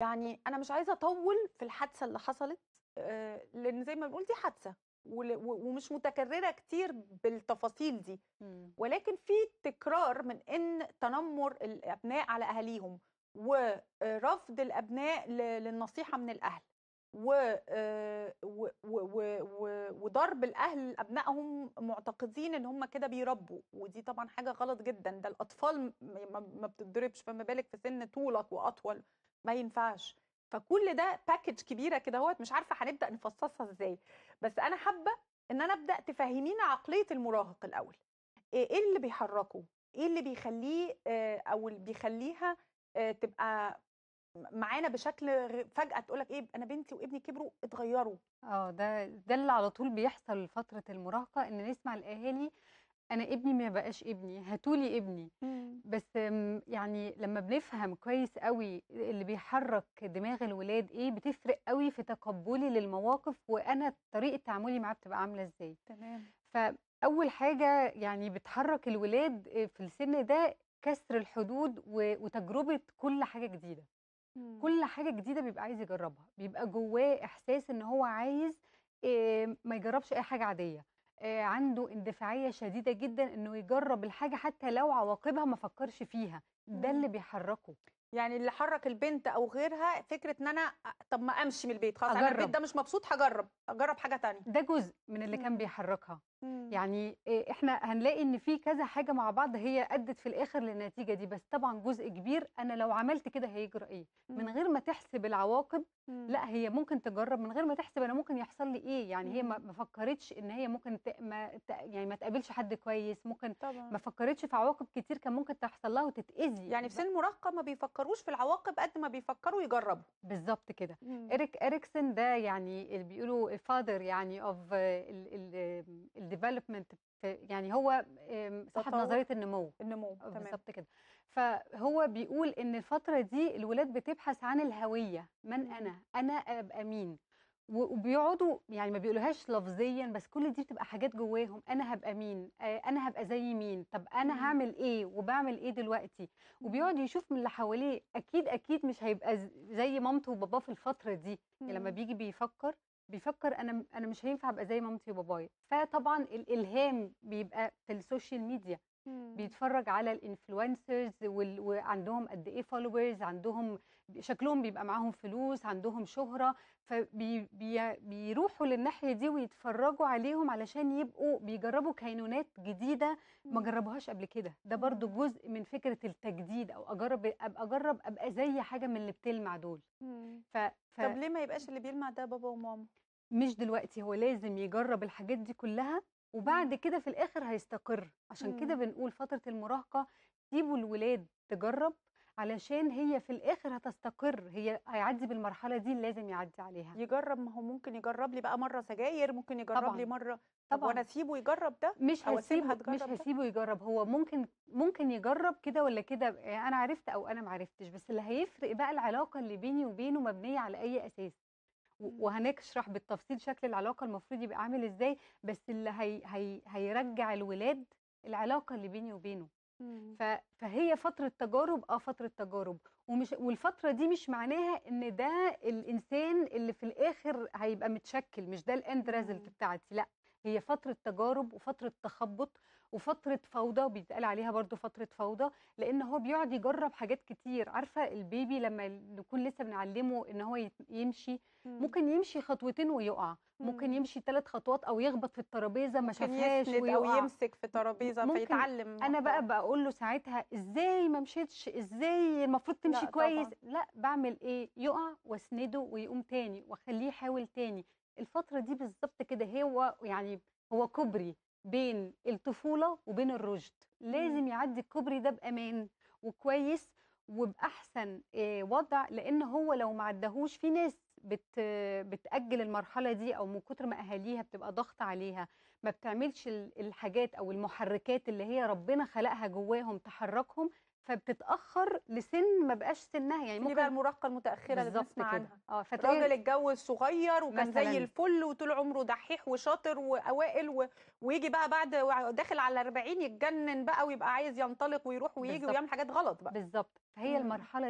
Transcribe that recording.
يعني انا مش عايزه اطول في الحادثه اللي حصلت لان زي ما بنقول دي حادثه ومش متكرره كتير بالتفاصيل دي إمم. ولكن في تكرار من ان تنمر الابناء على اهاليهم ورفض الابناء للنصيحه من الاهل و... و... و... وضرب الاهل ابنائهم معتقدين ان هم كده بيربوا ودي طبعا حاجه غلط جدا ده الاطفال ما بتتضربش فما بالك في سن طولك واطول ما ينفعش فكل ده باكج كبيره كده اهوت مش عارفه هنبدا نفصصها ازاي بس انا حابه ان انا ابدا تفهمينا عقليه المراهق الاول إيه،, ايه اللي بيحركه ايه اللي بيخليه آه، او اللي بيخليها آه، تبقى معانا بشكل فجاه تقول لك ايه انا بنتي وابني كبروا اتغيروا اه ده ده اللي على طول بيحصل فتره المراهقه ان نسمع الاهالي انا ابني ما بقاش ابني هاتولي ابني مم. بس يعني لما بنفهم كويس قوي اللي بيحرك دماغ الولاد ايه بتفرق قوي في تقبلي للمواقف وانا طريقه تعاملي معاه بتبقى عامله ازاي تمام فاول حاجه يعني بتحرك الولاد آه، في السن ده كسر الحدود وتجربه كل حاجه جديده مم. كل حاجه جديده بيبقى عايز يجربها بيبقى جواه احساس ان هو عايز إيه ما يجربش اي حاجه عاديه آه، عنده اندفاعية شديدة جدا انه يجرب الحاجة حتى لو عواقبها ما فكرش فيها ده اللي إمم. بيحركه يعني اللي حرك البنت او غيرها فكره ان انا طب ما امشي من البيت خلاص انا البيت ده مش مبسوط هجرب اجرب حاجه تانية ده جزء من اللي كان إمم. بيحركها إمم. يعني احنا هنلاقي ان في كذا حاجه مع بعض هي ادت في الاخر للنتيجه دي بس طبعا جزء كبير انا لو عملت كده هيجرى ايه من غير ما تحسب العواقب لا هي ممكن تجرب من غير ما تحسب انا ممكن يحصل لي ايه يعني هي ما فكرتش ان هي ممكن ت... ما... يعني ما تقابلش حد كويس ممكن طبعا. ما فكرتش في عواقب كتير كان ممكن تحصل لها وتتاذي يعني في سن المراهقه ما بيفكروش في العواقب قد ما بيفكروا يجربوا بالظبط كده اريك اريكسن ده يعني اللي بيقولوا الفادر يعني اوف الديفلوبمنت يعني هو صاحب نظريه النمو النمو آه، بالظبط كده فهو بيقول ان الفتره دي الولاد بتبحث عن الهويه من انا انا ابقى مين وبيقعدوا يعني ما بيقولوهاش لفظيا بس كل دي بتبقى حاجات جواهم انا هبقى مين آه، انا هبقى زي مين طب انا هعمل ايه وبعمل ايه دلوقتي وبيقعد يشوف من اللي حواليه اكيد اكيد مش هيبقى زي مامته وباباه في الفتره دي يعني لما بيجي بيفكر بيفكر انا انا مش هينفع ابقى زي مامتي وبابايا فطبعا الالهام بيبقى في السوشيال ميديا بيتفرج على الانفلونسرز وعندهم قد ايه فولورز عندهم شكلهم بيبقى معاهم فلوس عندهم شهره فبيروحوا للناحيه دي ويتفرجوا عليهم علشان يبقوا بيجربوا كينونات جديده ما جربوهاش قبل كده ده برضو جزء من فكره التجديد او اجرب ابقى اجرب ابقى زي حاجه من اللي بتلمع دول ف... ف... طب ليه ما يبقاش اللي بيلمع ده بابا وماما مش دلوقتي هو لازم يجرب الحاجات دي كلها إمم. وبعد كده في الاخر هيستقر عشان كده إمم. بنقول فتره المراهقه سيبوا الولاد تجرب علشان هي في الاخر هتستقر هي هيعدي بالمرحله دي لازم يعدي عليها يجرب ما هو ممكن يجرب لي بقى مره سجاير ممكن يجرب طبعًا. لي مره طب وانا اسيبه يجرب ده مش هسيبه مش هسيبه يجرب هو ممكن ممكن يجرب كده ولا كده آه، انا عرفت او انا ما عرفتش بس اللي هيفرق بقى العلاقه اللي بيني وبينه مبنيه على اي اساس وهنشرح بالتفصيل شكل العلاقه المفروض يبقى عامل ازاي بس اللي هي هي هيرجع الولاد العلاقه اللي بيني وبينه فهي فتره تجارب اه فتره تجارب ومش والفتره دي مش معناها ان ده الانسان اللي في الاخر هيبقى متشكل مش ده الاند ريزلت بتاعتي لا هي فتره تجارب وفتره تخبط وفتره فوضى وبيتقال عليها برضو فتره فوضى لان هو بيقعد يجرب حاجات كتير عارفه البيبي لما نكون لسه بنعلمه ان هو يمشي ممكن يمشي خطوتين ويقع ممكن يمشي ثلاث خطوات او يخبط في الترابيزه ما شافهاش ويقع او يمسك في ترابيزه فيتعلم انا بقى بقول له ساعتها ازاي ما مشيتش ازاي المفروض تمشي لا كويس طبعا. لا بعمل ايه يقع واسنده ويقوم تاني واخليه يحاول تاني الفتره دي بالظبط كده هو يعني هو كوبري بين الطفوله وبين الرشد لازم يعدي الكوبري ده بامان وكويس وباحسن آه، وضع لان هو لو ما عدهوش في ناس بت بتاجل المرحله دي او من كتر ما اهاليها بتبقى ضغط عليها ما بتعملش الحاجات او المحركات اللي هي ربنا خلقها جواهم تحركهم فبتتاخر لسن ما بقاش سنها يعني ممكن بقى المراهقه المتاخره اللي بنسمع عنها اه فتلاقي راجل اتجوز صغير وكان زي الفل وطول عمره دحيح وشاطر واوائل و... ويجي بقى بعد داخل على 40 يتجنن بقى ويبقى عايز ينطلق ويروح ويجي بالزبط. ويعمل حاجات غلط بقى بالظبط فهي المرحله دي